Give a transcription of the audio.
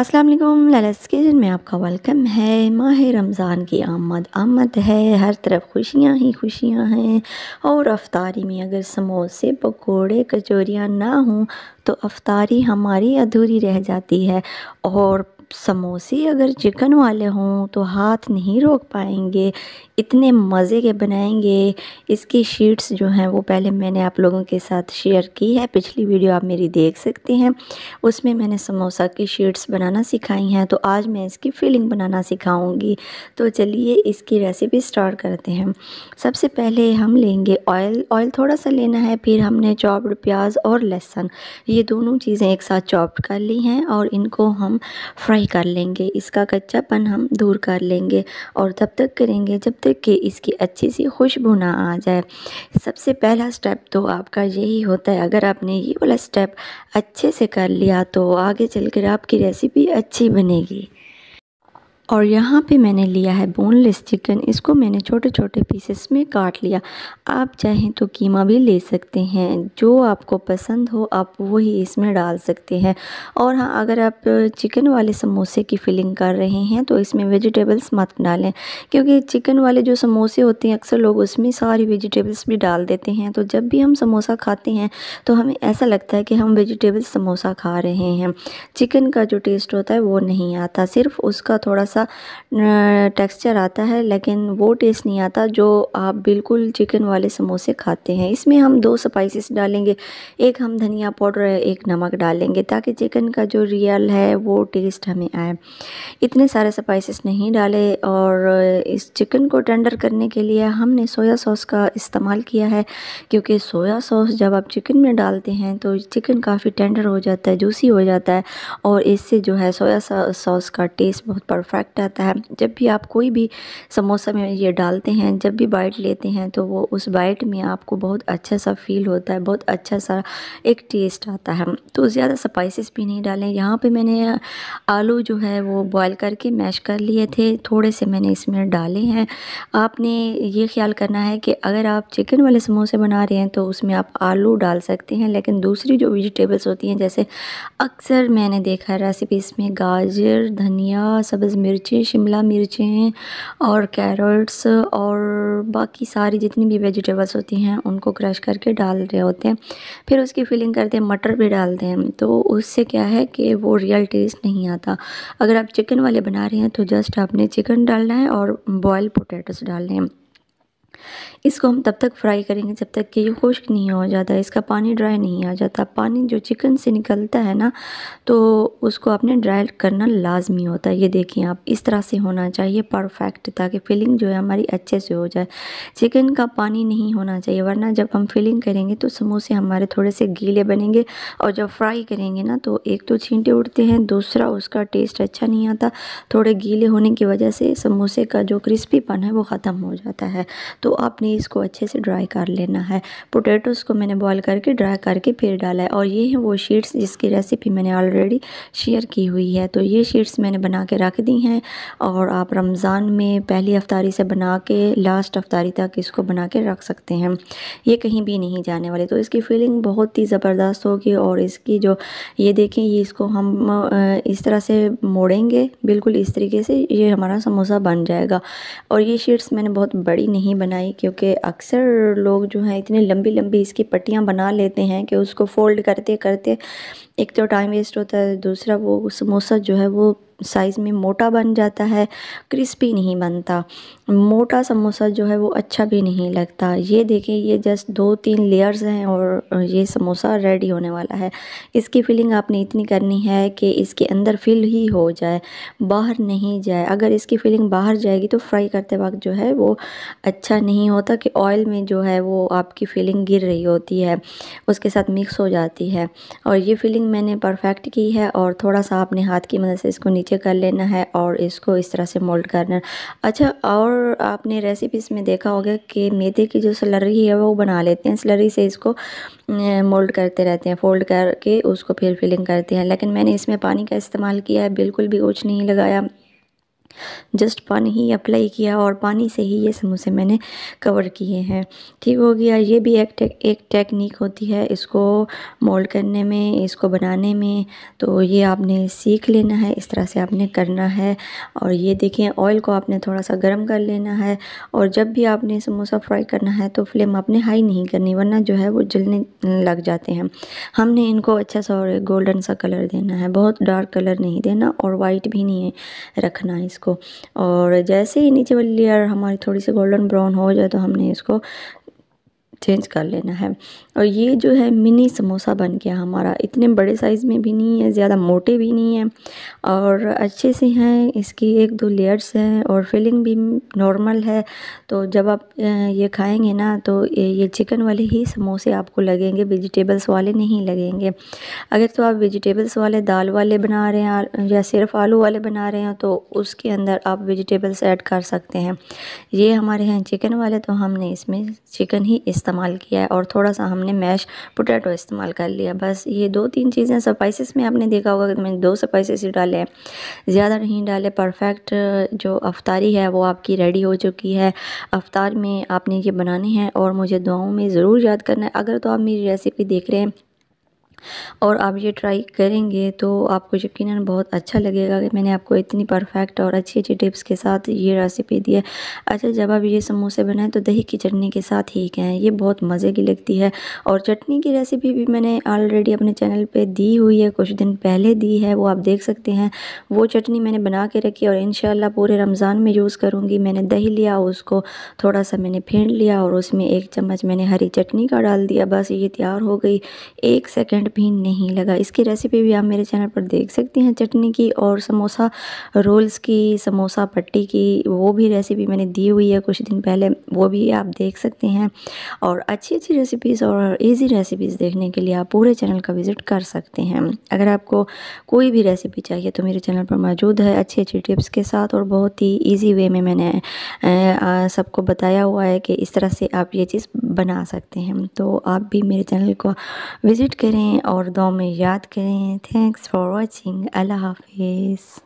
अस्सलाम वालेकुम ललस किचन में आपका वेलकम है माह रमज़ान की आमद आमद है हर तरफ खुशियाँ ही खुशियाँ हैं और अफ्तारी में अगर समोसे पकोड़े कचोरियाँ ना हों तो अफ्तारी हमारी अधूरी रह जाती है और समोसे अगर चिकन वाले हों तो हाथ नहीं रोक पाएंगे इतने मज़े के बनाएंगे इसकी शीट्स जो हैं वो पहले मैंने आप लोगों के साथ शेयर की है पिछली वीडियो आप मेरी देख सकते हैं उसमें मैंने समोसा की शीट्स बनाना सिखाई हैं तो आज मैं इसकी फिलिंग बनाना सिखाऊंगी तो चलिए इसकी रेसिपी स्टार्ट करते हैं सबसे पहले हम लेंगे ऑयल ऑयल थोड़ा सा लेना है फिर हमने चॉप्ड प्याज और लहसुन ये दोनों चीज़ें एक साथ चॉप्ड कर ली हैं और इनको हम फ्राई ही कर लेंगे इसका कच्चापन हम दूर कर लेंगे और तब तक करेंगे जब तक कि इसकी अच्छी सी खुशबू ना आ जाए सबसे पहला स्टेप तो आपका यही होता है अगर आपने ये वाला स्टेप अच्छे से कर लिया तो आगे चलकर आपकी रेसिपी अच्छी बनेगी और यहाँ पे मैंने लिया है बोनलेस चिकन इसको मैंने छोटे छोटे पीसेस में काट लिया आप चाहें तो कीमा भी ले सकते हैं जो आपको पसंद हो आप वही इसमें डाल सकते हैं और हाँ अगर आप चिकन वाले समोसे की फिलिंग कर रहे हैं तो इसमें वेजिटेबल्स मत डालें क्योंकि चिकन वाले जो समोसे होते हैं अक्सर लोग उसमें सारी वेजिटेबल्स भी डाल देते हैं तो जब भी हम समोसा खाते हैं तो हमें ऐसा लगता है कि हम वेजिटेबल्स समोसा खा रहे हैं चिकन का जो टेस्ट होता है वो नहीं आता सिर्फ उसका थोड़ा सा सा टेक्सचर आता है लेकिन वो टेस्ट नहीं आता जो आप बिल्कुल चिकन वाले समोसे खाते हैं इसमें हम दो स्पाइसेस डालेंगे एक हम धनिया पाउडर एक नमक डालेंगे ताकि चिकन का जो रियल है वो टेस्ट हमें आए इतने सारे स्पाइसेस नहीं डाले और इस चिकन को टेंडर करने के लिए हमने सोया सॉस का इस्तेमाल किया है क्योंकि सोया सॉस जब आप चिकन में डालते हैं तो चिकन काफ़ी टेंडर हो जाता है जूसी हो जाता है और इससे जो है सोया सॉस का टेस्ट बहुत परफेक्ट इफ़ेक्ट आता है जब भी आप कोई भी समोसा में ये डालते हैं जब भी बाइट लेते हैं तो वो उस बाइट में आपको बहुत अच्छा सा फील होता है बहुत अच्छा सा एक टेस्ट आता है तो ज़्यादा स्पाइसिस भी नहीं डालें यहाँ पर मैंने आलू जो है वो बॉयल करके मैश कर लिए थे थोड़े से मैंने इसमें डाले हैं आपने ये ख्याल करना है कि अगर आप चिकन वाले समोसे बना रहे हैं तो उसमें आप आलू डाल सकते हैं लेकिन दूसरी जो वेजिटेबल्स होती हैं जैसे अक्सर मैंने देखा है रेसिपीज़ में गाजर धनिया सब्ज़ मिर्च मिर्चें शिमला मिर्चें और कैरट्स और बाकी सारी जितनी भी वेजिटेबल्स होती हैं उनको क्रश करके डाल रहे होते हैं फिर उसकी फिलिंग करते हैं मटर भी डालते हैं तो उससे क्या है कि वो रियल टेस्ट नहीं आता अगर आप चिकन वाले बना रहे हैं तो जस्ट आपने चिकन डालना है और बॉयल पोटैटोस डालने हैं इसको हम तब तक फ्राई करेंगे जब तक कि ये खुश्क नहीं हो जाता इसका पानी ड्राई नहीं आ जाता पानी जो चिकन से निकलता है ना तो उसको आपने ड्राई करना लाजमी होता है ये देखिए आप इस तरह से होना चाहिए परफेक्ट ताकि फिलिंग जो है हमारी अच्छे से हो जाए चिकन का पानी नहीं होना चाहिए वरना जब हम फिलिंग करेंगे तो समोसे हमारे थोड़े से गीले बनेंगे और जब फ्राई करेंगे ना तो एक तो छींटे उड़ते हैं दूसरा उसका टेस्ट अच्छा नहीं आता थोड़े गीले होने की वजह से समोसे का जो क्रिस्पीपन है वो ख़त्म हो जाता है तो तो आपने इसको अच्छे से ड्राई कर लेना है पोटैटोज़ को मैंने बॉईल करके ड्राई करके फिर डाला है और ये हैं वो शीट्स जिसकी रेसिपी मैंने ऑलरेडी शेयर की हुई है तो ये शीट्स मैंने बना के रख दी हैं और आप रमज़ान में पहली अफ्तारी से बना के लास्ट अफ्तारी तक इसको बना के रख सकते हैं ये कहीं भी नहीं जाने वाले तो इसकी फीलिंग बहुत ही ज़बरदस्त होगी और इसकी जो ये देखें ये इसको हम इस तरह से मोड़ेंगे बिल्कुल इस तरीके से ये हमारा समोसा बन जाएगा और ये शीट्स मैंने बहुत बड़ी नहीं बनाई बनाई क्योंकि अक्सर लोग जो हैं इतनी लंबी लंबी इसकी पट्टियाँ बना लेते हैं कि उसको फ़ोल्ड करते करते एक तो टाइम वेस्ट होता है दूसरा वो समोसा जो है वो साइज़ में मोटा बन जाता है क्रिस्पी नहीं बनता मोटा समोसा जो है वो अच्छा भी नहीं लगता ये देखिए ये जस्ट दो तीन लेयर्स हैं और ये समोसा रेडी होने वाला है इसकी फिलिंग आपने इतनी करनी है कि इसके अंदर फिल ही हो जाए बाहर नहीं जाए अगर इसकी फिलिंग बाहर जाएगी तो फ्राई करते वक्त जो है वो अच्छा नहीं होता कि ऑयल में जो है वो आपकी फिलिंग गिर रही होती है उसके साथ मिक्स हो जाती है और ये फिलिंग मैंने परफेक्ट की है और थोड़ा सा अपने हाथ की मदद से इसको नीचे कर लेना है और इसको इस तरह से मोल्ड करना अच्छा और और आपने रेसिपीज़ में देखा होगा कि मेदे की जो सलरी है वो बना लेते हैं सलरी से इसको मोल्ड करते रहते हैं फोल्ड करके उसको फिर फिलिंग करते हैं लेकिन मैंने इसमें पानी का इस्तेमाल किया है बिल्कुल भी कुछ नहीं लगाया जस्ट पानी ही अप्लाई किया और पानी से ही ये समोसे मैंने कवर किए हैं ठीक हो गया ये भी एक टेक, एक टेक्निक होती है इसको मोल्ड करने में इसको बनाने में तो ये आपने सीख लेना है इस तरह से आपने करना है और ये देखें ऑयल को आपने थोड़ा सा गर्म कर लेना है और जब भी आपने समोसा फ्राई करना है तो फ्लेम आपने हाई नहीं करनी वरना जो है वो जलने लग जाते हैं हमने इनको अच्छा सा और गोल्डन सा कलर देना है बहुत डार्क कलर नहीं देना और वाइट भी नहीं रखना है इसको इसको और जैसे ही नीचे वाली लेयर हमारी थोड़ी सी गोल्डन ब्राउन हो जाए तो हमने इसको चेंज कर लेना है और ये जो है मिनी समोसा बन गया हमारा इतने बड़े साइज़ में भी नहीं है ज़्यादा मोटे भी नहीं है और अच्छे से हैं इसकी एक दो लेयर्स हैं और फिलिंग भी नॉर्मल है तो जब आप ये खाएंगे ना तो ये चिकन वाले ही समोसे आपको लगेंगे वेजिटेबल्स वाले नहीं लगेंगे अगर तो आप वेजिटेबल्स वाले दाल वाले बना रहे हैं या सिर्फ आलू वाले बना रहे हैं तो उसके अंदर आप वेजिटेबल्स ऐड कर सकते हैं ये हमारे यहाँ चिकन वाले तो हमने इसमें चिकन ही इस इस्तेमाल किया है और थोड़ा सा हमने मैश पोटैटो इस्तेमाल कर लिया बस ये दो तीन चीज़ें स्पाइसेस में आपने देखा होगा कि मैंने दो स्पाइसेस ही डाले हैं ज़्यादा नहीं डाले परफेक्ट जो अफ्तारी है वो आपकी रेडी हो चुकी है अफ्तार में आपने ये बनाने हैं और मुझे दुआओं में ज़रूर याद करना है अगर तो आप मेरी रेसिपी देख रहे हैं और आप ये ट्राई करेंगे तो आपको यकीनन बहुत अच्छा लगेगा कि मैंने आपको इतनी परफेक्ट और अच्छी अच्छी टिप्स के साथ ये रेसिपी दी है अच्छा जब आप ये समोसे बनाएं तो दही की चटनी के साथ ही कहें ये बहुत मज़े की लगती है और चटनी की रेसिपी भी मैंने ऑलरेडी अपने चैनल पर दी हुई है कुछ दिन पहले दी है वो आप देख सकते हैं वो चटनी मैंने बना के रखी और इन पूरे रमज़ान में यूज़ करूँगी मैंने दही लिया उसको थोड़ा सा मैंने फेंट लिया और उसमें एक चम्मच मैंने हरी चटनी का डाल दिया बस ये तैयार हो गई एक सेकेंड मिनट भी नहीं लगा इसकी रेसिपी भी आप मेरे चैनल पर देख सकते हैं चटनी की और समोसा रोल्स की समोसा पट्टी की वो भी रेसिपी मैंने दी हुई है कुछ दिन पहले वो भी आप देख सकते हैं और अच्छी अच्छी रेसिपीज़ और ईजी रेसिपीज़ देखने के लिए आप पूरे चैनल का विज़िट कर सकते हैं अगर आपको कोई भी रेसिपी चाहिए तो मेरे चैनल पर मौजूद है अच्छी अच्छी टिप्स के साथ और बहुत ही ईजी वे में मैंने सबको बताया हुआ है कि इस तरह से आप ये चीज़ बना सकते हैं तो आप भी मेरे चैनल को विज़िट करें और दो में याद करें थैंक्स फॉर वाचिंग अल्लाह हाफिज़